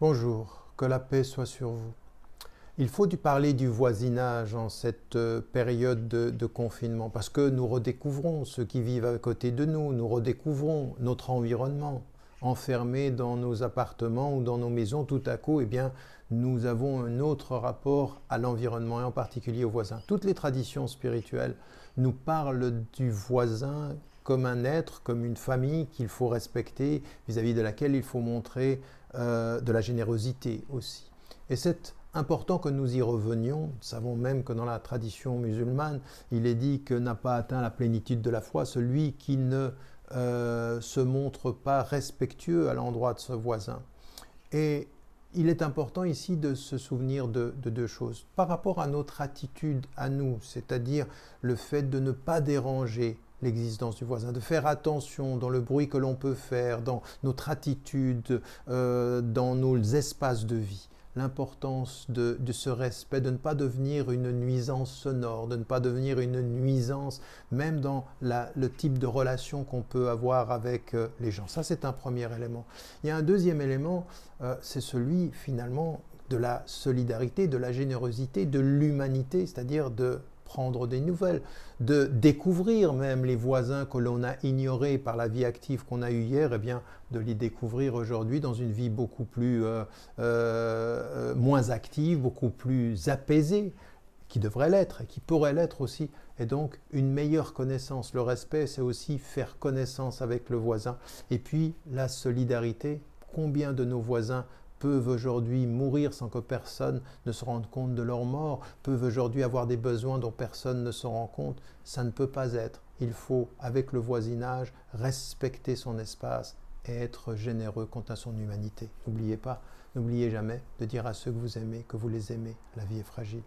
Bonjour, que la paix soit sur vous. Il faut du parler du voisinage en cette euh, période de, de, confinement parce que nous redécouvrons ceux qui vivent à côté de nous, nous redécouvrons notre environnement enfermés dans nos appartements ou dans nos maisons, tout à coup, eh bien, nous avons un autre rapport à l'environnement et en particulier aux voisins. Toutes les traditions spirituelles nous parlent du voisin comme un être, comme une famille qu'il faut respecter, vis-à-vis de laquelle il faut montrer euh, de la générosité aussi. Et c'est important que nous y revenions. Nous savons même que dans la tradition musulmane, il est dit que n'a pas atteint la plénitude de la foi celui qui ne ne euh, se montre pas respectueux à l'endroit de ce voisin. Et il est important ici de se souvenir de, deux choses. Par rapport à notre attitude à nous, c'est-à-dire le fait de ne pas déranger l'existence du voisin, de faire attention dans le bruit que l'on peut faire, dans notre attitude, euh, dans nos espaces de vie l'importance de, ce respect, de ne pas devenir une nuisance sonore, de ne pas devenir une nuisance même dans le type de relation qu'on peut avoir avec euh, les gens. Ça, c'est un premier élément. Il y a un deuxième élément, euh, c'est celui finalement de la solidarité, de la générosité, de l'humanité, c'est-à-dire de prendre des nouvelles, de découvrir même les voisins que l'on a ignorés par la vie active qu'on a eue hier, et eh bien de les découvrir aujourd'hui dans une vie beaucoup plus euh, euh, moins active, beaucoup plus apaisée qui devrait l'être et qui pourrait l'être aussi, et donc une meilleure connaissance. Le respect, c'est aussi faire connaissance avec le voisin. Et puis la solidarité, combien de nos voisins peuvent aujourd'hui mourir sans que personne ne se rende compte de leur mort, peuvent aujourd'hui avoir des besoins dont personne ne se rend compte. Ça ne peut pas être. Il faut, avec le voisinage, respecter son espace et être généreux quant à son humanité. N'oubliez pas, n'oubliez jamais de dire à ceux que vous aimez que vous les aimez. La vie est fragile.